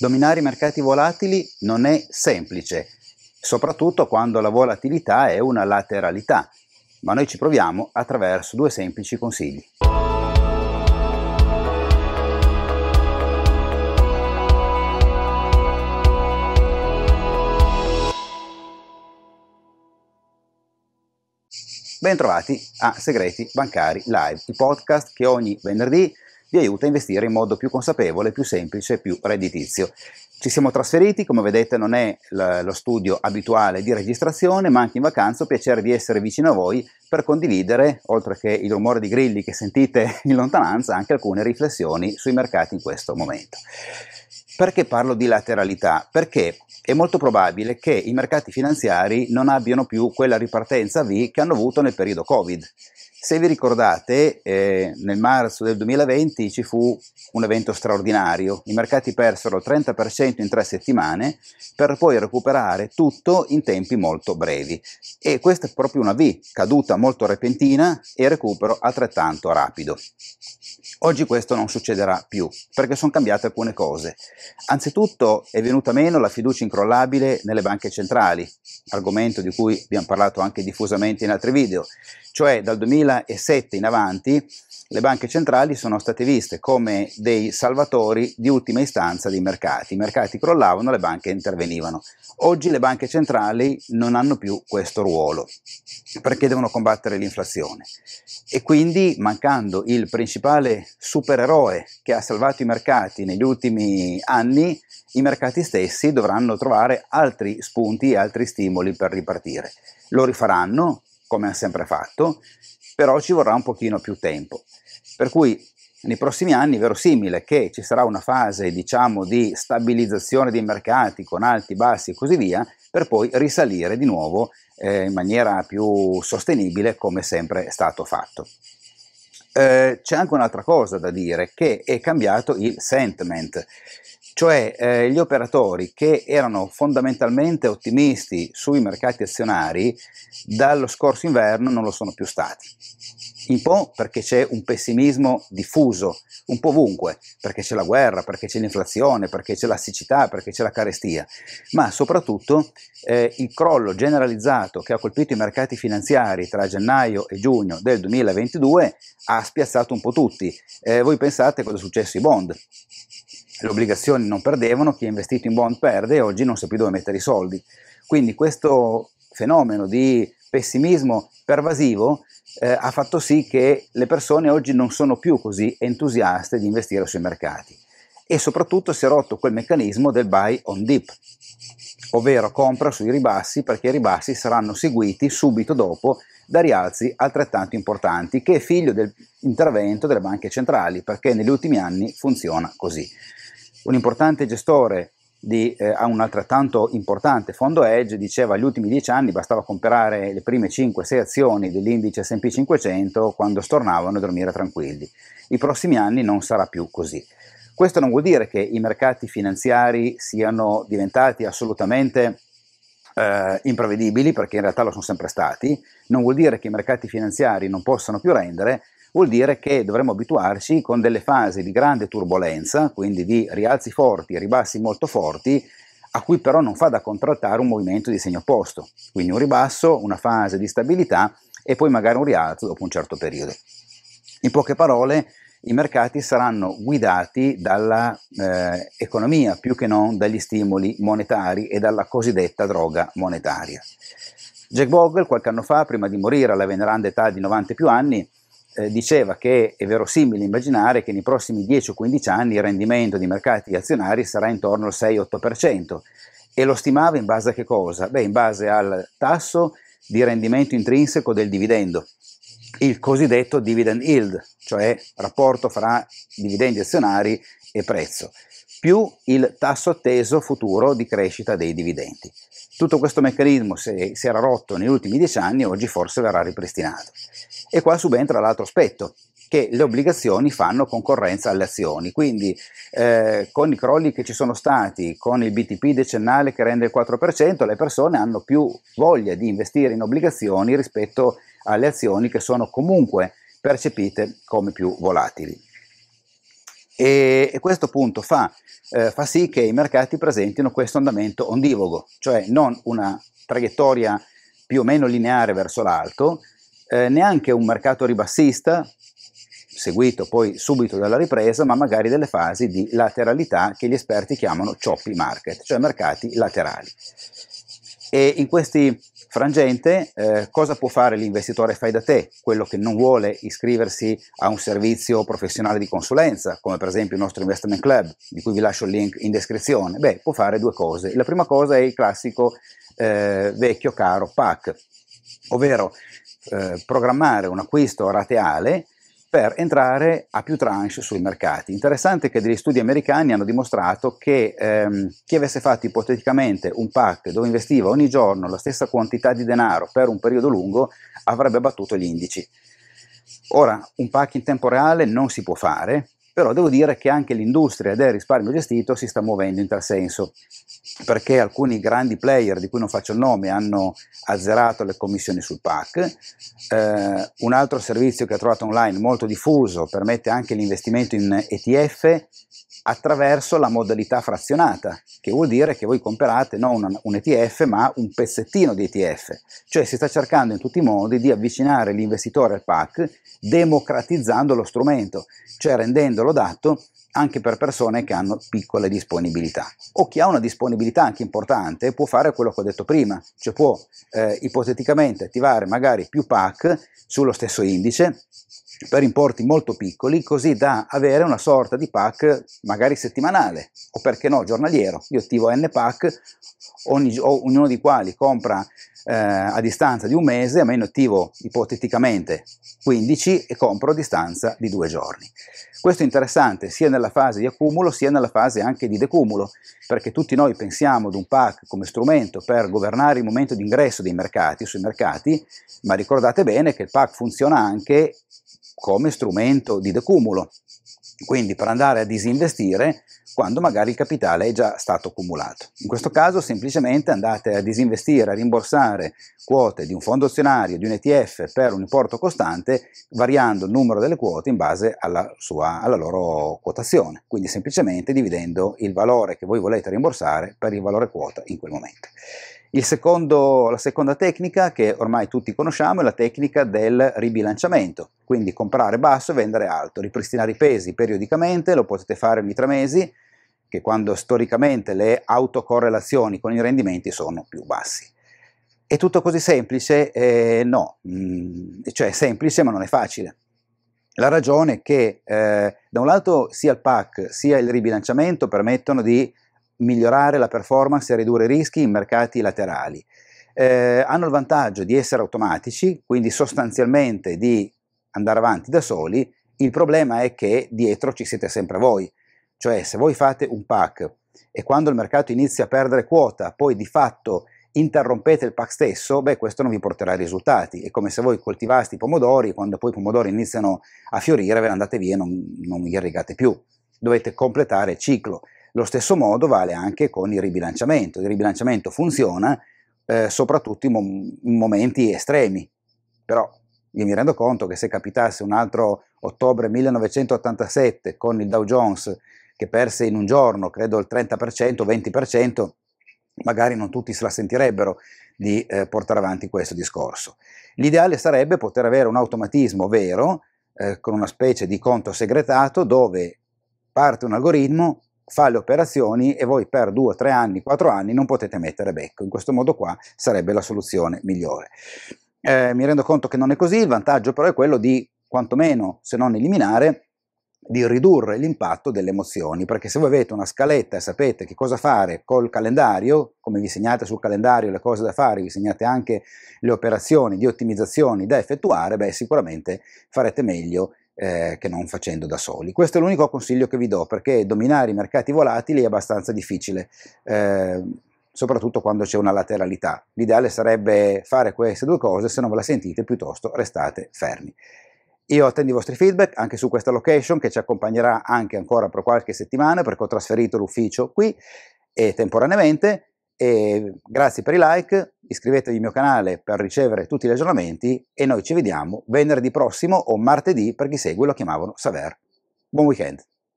Dominare i mercati volatili non è semplice, soprattutto quando la volatilità è una lateralità, ma noi ci proviamo attraverso due semplici consigli. Bentrovati a Segreti Bancari Live, il podcast che ogni venerdì vi aiuta a investire in modo più consapevole, più semplice, e più redditizio. Ci siamo trasferiti, come vedete non è lo studio abituale di registrazione, ma anche in vacanza ho piacere di essere vicino a voi per condividere, oltre che il rumore di grilli che sentite in lontananza, anche alcune riflessioni sui mercati in questo momento. Perché parlo di lateralità? Perché è molto probabile che i mercati finanziari non abbiano più quella ripartenza V che hanno avuto nel periodo Covid se vi ricordate, eh, nel marzo del 2020 ci fu un evento straordinario, i mercati persero il 30% in tre settimane per poi recuperare tutto in tempi molto brevi e questa è proprio una V, caduta molto repentina e recupero altrettanto rapido. Oggi questo non succederà più perché sono cambiate alcune cose. Anzitutto è venuta meno la fiducia incrollabile nelle banche centrali, argomento di cui abbiamo parlato anche diffusamente in altri video, cioè dal 2000 2007 in avanti le banche centrali sono state viste come dei salvatori di ultima istanza dei mercati. I mercati crollavano, le banche intervenivano. Oggi le banche centrali non hanno più questo ruolo perché devono combattere l'inflazione e quindi mancando il principale supereroe che ha salvato i mercati negli ultimi anni, i mercati stessi dovranno trovare altri spunti e altri stimoli per ripartire. Lo rifaranno, come ha sempre fatto, però ci vorrà un pochino più tempo. Per cui nei prossimi anni è verosimile che ci sarà una fase diciamo, di stabilizzazione dei mercati con alti, bassi e così via, per poi risalire di nuovo eh, in maniera più sostenibile come sempre è stato fatto. Eh, c'è anche un'altra cosa da dire, che è cambiato il sentiment cioè eh, gli operatori che erano fondamentalmente ottimisti sui mercati azionari dallo scorso inverno non lo sono più stati. Un po' perché c'è un pessimismo diffuso, un po' ovunque, perché c'è la guerra, perché c'è l'inflazione, perché c'è la siccità, perché c'è la carestia, ma soprattutto eh, il crollo generalizzato che ha colpito i mercati finanziari tra gennaio e giugno del 2022 ha spiazzato un po' tutti. Eh, voi pensate cosa è successo ai bond? le obbligazioni non perdevano, chi ha investito in bond perde e oggi non sa più dove mettere i soldi. Quindi questo fenomeno di pessimismo pervasivo eh, ha fatto sì che le persone oggi non sono più così entusiaste di investire sui mercati e soprattutto si è rotto quel meccanismo del buy on dip, ovvero compra sui ribassi perché i ribassi saranno seguiti subito dopo da rialzi altrettanto importanti che è figlio dell'intervento delle banche centrali perché negli ultimi anni funziona così un importante gestore di, eh, un altrettanto importante fondo Edge diceva negli ultimi dieci anni bastava comprare le prime 5-6 azioni dell'indice S&P 500 quando stornavano e dormire tranquilli. I prossimi anni non sarà più così. Questo non vuol dire che i mercati finanziari siano diventati assolutamente eh, imprevedibili, perché in realtà lo sono sempre stati, non vuol dire che i mercati finanziari non possano più rendere, vuol dire che dovremo abituarci con delle fasi di grande turbolenza, quindi di rialzi forti, e ribassi molto forti, a cui però non fa da contrattare un movimento di segno opposto, quindi un ribasso, una fase di stabilità e poi magari un rialzo dopo un certo periodo. In poche parole, i mercati saranno guidati dall'economia eh, più che non dagli stimoli monetari e dalla cosiddetta droga monetaria. Jack Bogle qualche anno fa, prima di morire alla veneranda età di 90 più anni, eh, diceva che è verosimile immaginare che nei prossimi 10 o 15 anni il rendimento dei mercati azionari sarà intorno al 6-8% e lo stimava in base a che cosa? Beh, in base al tasso di rendimento intrinseco del dividendo, il cosiddetto dividend yield, cioè rapporto fra dividendi azionari e prezzo più il tasso atteso futuro di crescita dei dividendi. Tutto questo meccanismo se si era rotto negli ultimi dieci anni oggi forse verrà ripristinato. E qua subentra l'altro aspetto, che le obbligazioni fanno concorrenza alle azioni. Quindi eh, con i crolli che ci sono stati, con il BTP decennale che rende il 4%, le persone hanno più voglia di investire in obbligazioni rispetto alle azioni che sono comunque percepite come più volatili. E, e questo appunto fa, eh, fa, sì che i mercati presentino questo andamento ondivogo, cioè non una traiettoria più o meno lineare verso l'alto, eh, neanche un mercato ribassista, seguito poi subito dalla ripresa, ma magari delle fasi di lateralità che gli esperti chiamano choppy market, cioè mercati laterali. E in questi Frangente, eh, cosa può fare l'investitore fai da te, quello che non vuole iscriversi a un servizio professionale di consulenza, come per esempio il nostro investment club, di cui vi lascio il link in descrizione? Beh, può fare due cose. La prima cosa è il classico eh, vecchio caro PAC, ovvero eh, programmare un acquisto rateale per entrare a più tranche sui mercati. Interessante che degli studi americani hanno dimostrato che ehm, chi avesse fatto ipoteticamente un pack dove investiva ogni giorno la stessa quantità di denaro per un periodo lungo avrebbe battuto gli indici. Ora, un pack in tempo reale non si può fare, però devo dire che anche l'industria del risparmio gestito si sta muovendo in tal senso, perché alcuni grandi player di cui non faccio il nome hanno azzerato le commissioni sul PAC, eh, un altro servizio che ho trovato online molto diffuso permette anche l'investimento in ETF attraverso la modalità frazionata, che vuol dire che voi comprate non un, un ETF ma un pezzettino di ETF, cioè si sta cercando in tutti i modi di avvicinare l'investitore al PAC democratizzando lo strumento, cioè rendendolo adatto anche per persone che hanno piccole disponibilità o chi ha una disponibilità anche importante può fare quello che ho detto prima, cioè può eh, ipoteticamente attivare magari più PAC sullo stesso indice per importi molto piccoli così da avere una sorta di PAC magari settimanale o perché no giornaliero, io attivo N PAC ognuno di quali compra eh, a distanza di un mese, a io ne attivo ipoteticamente 15 e compro a distanza di due giorni. Questo è interessante sia nella fase di accumulo sia nella fase anche di decumulo, perché tutti noi pensiamo ad un PAC come strumento per governare il momento di ingresso dei mercati sui mercati, ma ricordate bene che il PAC funziona anche come strumento di decumulo. Quindi per andare a disinvestire quando magari il capitale è già stato accumulato. In questo caso semplicemente andate a disinvestire, a rimborsare quote di un fondo azionario, di un ETF per un importo costante, variando il numero delle quote in base alla, sua, alla loro quotazione, quindi semplicemente dividendo il valore che voi volete rimborsare per il valore quota in quel momento. Secondo, la seconda tecnica che ormai tutti conosciamo è la tecnica del ribilanciamento, quindi comprare basso e vendere alto, ripristinare i pesi periodicamente, lo potete fare ogni tre mesi, che quando storicamente le autocorrelazioni con i rendimenti sono più bassi. È tutto così semplice? Eh, no, mm, cioè è semplice ma non è facile. La ragione è che eh, da un lato sia il PAC sia il ribilanciamento permettono di migliorare la performance e ridurre i rischi in mercati laterali. Eh, hanno il vantaggio di essere automatici, quindi sostanzialmente di andare avanti da soli, il problema è che dietro ci siete sempre voi, cioè se voi fate un pack e quando il mercato inizia a perdere quota, poi di fatto interrompete il pack stesso, beh questo non vi porterà risultati, è come se voi coltivaste i pomodori, e quando poi i pomodori iniziano a fiorire ve ne andate via e non, non irrigate più, dovete completare il ciclo. Lo stesso modo vale anche con il ribilanciamento. Il ribilanciamento funziona eh, soprattutto in, mom- in momenti estremi, però io mi rendo conto che se capitasse un altro ottobre 1987 con il Dow Jones che perse in un giorno, credo il 30%, 20%, magari non tutti se la sentirebbero di eh, portare avanti questo discorso. L'ideale sarebbe poter avere un automatismo vero, eh, con una specie di conto segretato, dove parte un algoritmo, fa le operazioni e voi per 2, 3 anni, 4 anni non potete mettere becco. In questo modo qua sarebbe la soluzione migliore. Eh, mi rendo conto che non è così, il vantaggio però è quello di quantomeno, se non eliminare, di ridurre l'impatto delle emozioni, perché se voi avete una scaletta e sapete che cosa fare col calendario, come vi segnate sul calendario le cose da fare, vi segnate anche le operazioni di ottimizzazione da effettuare, beh sicuramente farete meglio eh, che non facendo da soli. Questo è l'unico consiglio che vi do perché dominare i mercati volatili è abbastanza difficile. Eh, soprattutto quando c'è una lateralità. L'ideale sarebbe fare queste due cose, se non ve la sentite piuttosto restate fermi. Io attendo i vostri feedback anche su questa location che ci accompagnerà anche ancora per qualche settimana perché ho trasferito l'ufficio qui e temporaneamente e grazie per i like, iscrivetevi al mio canale per ricevere tutti gli aggiornamenti e noi ci vediamo venerdì prossimo o martedì per chi segue lo chiamavano Saver. Buon weekend!